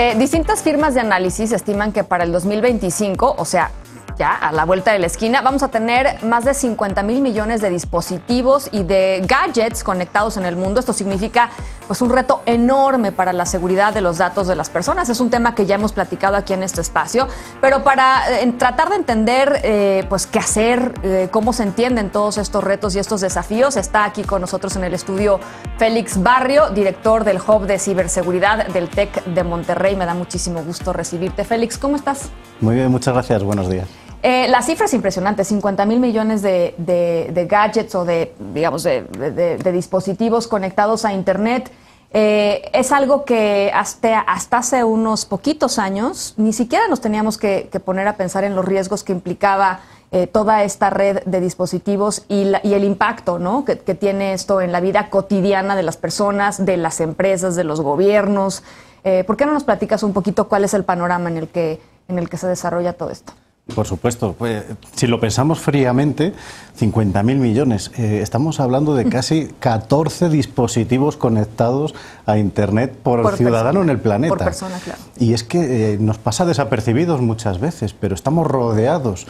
Eh, distintas firmas de análisis estiman que para el 2025, o sea, ya a la vuelta de la esquina, vamos a tener más de 50 mil millones de dispositivos y de gadgets conectados en el mundo. Esto significa pues un reto enorme para la seguridad de los datos de las personas. Es un tema que ya hemos platicado aquí en este espacio, pero para eh, tratar de entender eh, pues qué hacer, eh, cómo se entienden todos estos retos y estos desafíos, está aquí con nosotros en el estudio Félix Barrio, director del Hub de Ciberseguridad del TEC de Monterrey. Me da muchísimo gusto recibirte. Félix, ¿cómo estás? Muy bien, muchas gracias. Buenos días. Eh, la cifra es impresionante, 50 mil millones de, gadgets o de, digamos, de, dispositivos conectados a Internet. Eh, es algo que hasta, hace unos poquitos años ni siquiera nos teníamos que, poner a pensar en los riesgos que implicaba eh, toda esta red de dispositivos y, el impacto que, tiene esto en la vida cotidiana de las personas, de las empresas, de los gobiernos. Eh, ¿Por qué no nos platicas un poquito cuál es el panorama en el que se desarrolla todo esto? Por supuesto, pues, eh, si lo pensamos fríamente, 50.000 millones. Eh, estamos hablando de casi 14 dispositivos conectados a Internet por, ciudadano en el planeta. Por persona, claro. Y es que eh, nos pasa desapercibidos muchas veces, pero estamos rodeados.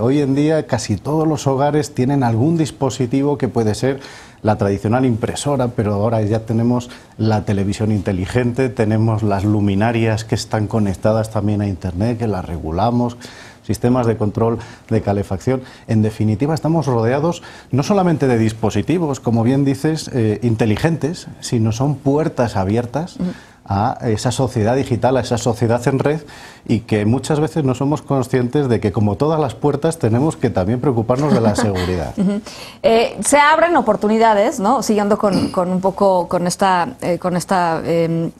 hoy en día casi todos los hogares tienen algún dispositivo que puede ser la tradicional impresora, pero ahora ya tenemos la televisión inteligente, tenemos las luminarias que están conectadas también a Internet, que las regulamos sistemas de control de calefacción. En definitiva, estamos rodeados no solamente de dispositivos, como bien dices, eh, inteligentes, sino son puertas abiertas. a esa sociedad digital, a esa sociedad en red y que muchas veces no somos conscientes de que como todas las puertas tenemos que también preocuparnos de la seguridad. Eh, se abren oportunidades, ¿no? Siguiendo con, un poco con esta, eh, con esta em,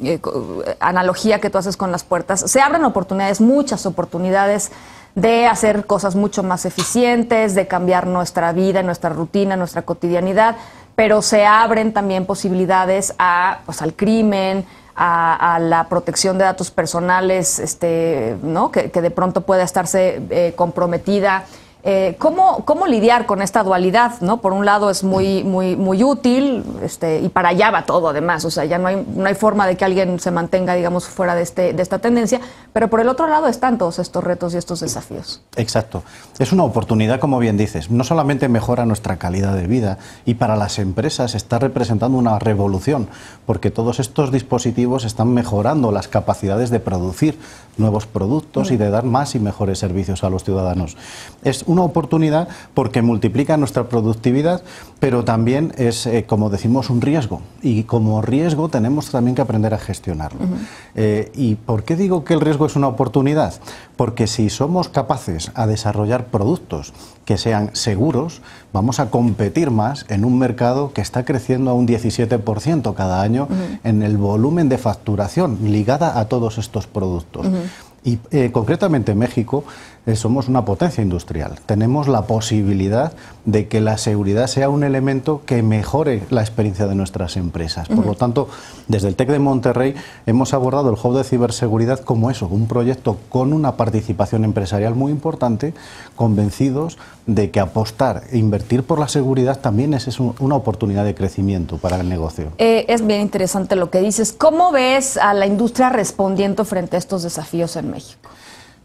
analogía que tú haces con las puertas, se abren oportunidades, muchas oportunidades de hacer cosas mucho más eficientes, de cambiar nuestra vida, nuestra rutina, nuestra cotidianidad, pero se abren también posibilidades a, pues, al crimen, a, la protección de datos personales, este, ¿no? que, de pronto pueda estarse eh, comprometida. Eh, ¿cómo, lidiar con esta dualidad? Por un lado es muy, muy, muy útil este, y para allá va todo además, o sea, ya no hay, no hay forma de que alguien se mantenga, digamos, fuera de, este, de esta tendencia, pero por el otro lado están todos estos retos y estos desafíos. Exacto, es una oportunidad, como bien dices, no solamente mejora nuestra calidad de vida y para las empresas está representando una revolución, porque todos estos dispositivos están mejorando las capacidades de producir nuevos productos y de dar más y mejores servicios a los ciudadanos. Es una oportunidad porque multiplica nuestra productividad, pero también es, eh, como decimos, un riesgo. Y como riesgo tenemos también que aprender a gestionarlo. Eh, ¿Y por qué digo que el riesgo es una oportunidad? Porque si somos capaces a desarrollar productos que sean seguros, vamos a competir más en un mercado que está creciendo a un 17% cada año en el volumen de facturación ligada a todos estos productos. Y eh, concretamente en México eh, somos una potencia industrial. Tenemos la posibilidad de que la seguridad sea un elemento que mejore la experiencia de nuestras empresas. Por lo tanto, desde el TEC de Monterrey hemos abordado el juego de Ciberseguridad como eso, un proyecto con una participación empresarial muy importante, convencidos de que apostar e invertir por la seguridad también es, una oportunidad de crecimiento para el negocio. Eh, es bien interesante lo que dices. ¿Cómo ves a la industria respondiendo frente a estos desafíos en México?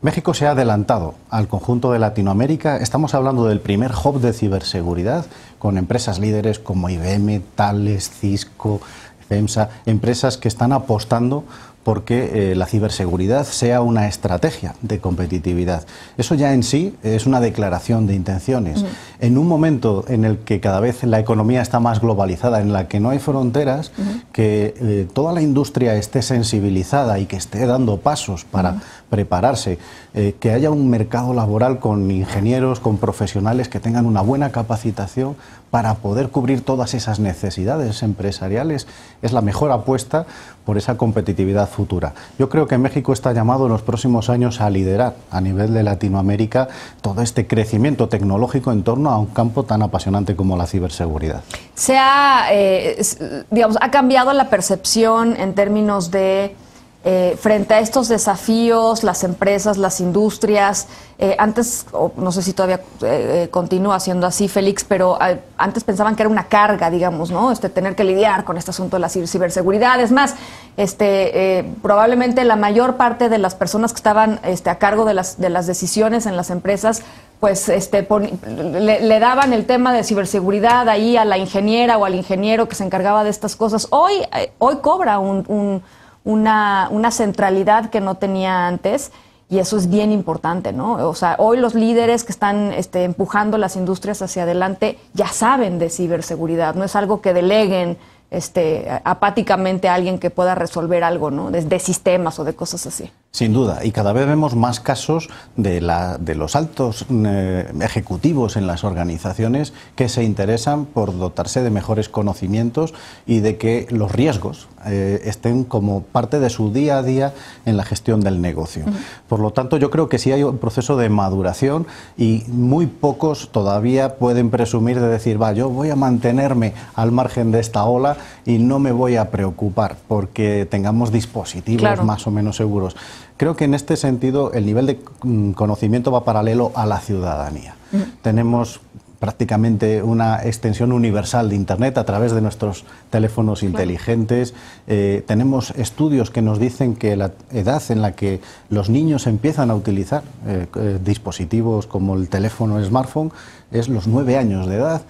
México. se ha adelantado al conjunto de Latinoamérica. Estamos hablando del primer hub de ciberseguridad con empresas líderes como IBM, Tales, Cisco, FEMSA, empresas que están apostando porque eh, la ciberseguridad sea una estrategia de competitividad. Eso ya en sí es una declaración de intenciones. En un momento en el que cada vez la economía está más globalizada, en la que no hay fronteras, que eh, toda la industria esté sensibilizada y que esté dando pasos para prepararse, eh, que haya un mercado laboral con ingenieros, con profesionales que tengan una buena capacitación para poder cubrir todas esas necesidades empresariales, es la mejor apuesta por esa competitividad futura. Yo creo que México está llamado en los próximos años a liderar a nivel de Latinoamérica todo este crecimiento tecnológico en torno a un campo tan apasionante como la ciberseguridad se ha, eh, digamos, ha cambiado la percepción en términos de eh, frente a estos desafíos, las empresas, las industrias, eh, antes, no sé si todavía eh, continúa siendo así, Félix, pero ah, antes pensaban que era una carga, digamos, ¿no? Este, tener que lidiar con este asunto de la ciberseguridad. Es más, este, probablemente la mayor parte de las personas que estaban este, a cargo de las, de las decisiones en las empresas pues este, le, daban el tema de ciberseguridad ahí a la ingeniera o al ingeniero que se encargaba de estas cosas. Hoy, hoy cobra un una, una centralidad que no tenía antes. Y eso es bien importante, ¿no? O sea, hoy los líderes que están este, empujando las industrias hacia adelante ya saben de ciberseguridad, no es algo que deleguen este, apáticamente a alguien que pueda resolver algo, ¿no? de sistemas o de cosas así. Sin duda, y cada vez vemos más casos de, los altos eh, ejecutivos en las organizaciones que se interesan por dotarse de mejores conocimientos y de que los riesgos eh, estén como parte de su día a día en la gestión del negocio. Por lo tanto, yo creo que sí hay un proceso de maduración y muy pocos todavía pueden presumir de decir, va, yo voy a mantenerme al margen de esta ola y no me voy a preocupar porque tengamos dispositivos más o menos seguros. Creo que en este sentido el nivel de mm, conocimiento va paralelo a la ciudadanía. Mm. Tenemos prácticamente una extensión universal de Internet a través de nuestros teléfonos inteligentes. Eh, tenemos estudios que nos dicen que la edad en la que los niños empiezan a utilizar eh, eh, dispositivos como el teléfono, el smartphone, es los nueve años de edad.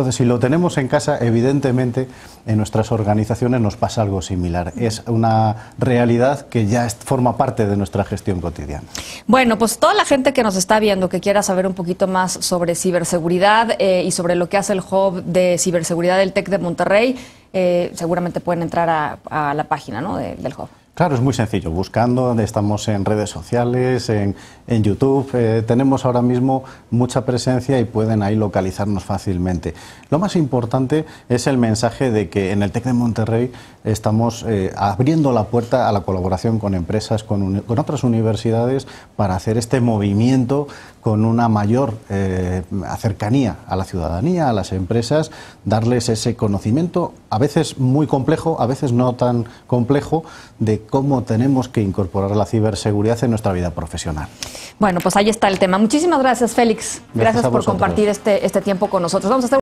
Entonces, si lo tenemos en casa, evidentemente en nuestras organizaciones nos pasa algo similar. Es una realidad que ya forma parte de nuestra gestión cotidiana. Bueno, pues toda la gente que nos está viendo, que quiera saber un poquito más sobre ciberseguridad eh, y sobre lo que hace el hub de ciberseguridad del TEC de Monterrey, eh, seguramente pueden entrar a, la página del hub. Claro, es muy sencillo. Buscando, estamos en redes sociales, en, en YouTube. Eh, tenemos ahora mismo mucha presencia y pueden ahí localizarnos fácilmente. Lo más importante es el mensaje de que en el TEC de Monterrey estamos eh, abriendo la puerta a la colaboración con empresas, con, otras universidades, para hacer este movimiento con una mayor eh, cercanía a la ciudadanía, a las empresas, darles ese conocimiento, a veces muy complejo, a veces no tan complejo, de cómo tenemos que incorporar la ciberseguridad en nuestra vida profesional. Bueno, pues ahí está el tema. Muchísimas gracias, Félix. Gracias, por compartir este, este tiempo con nosotros. Vamos a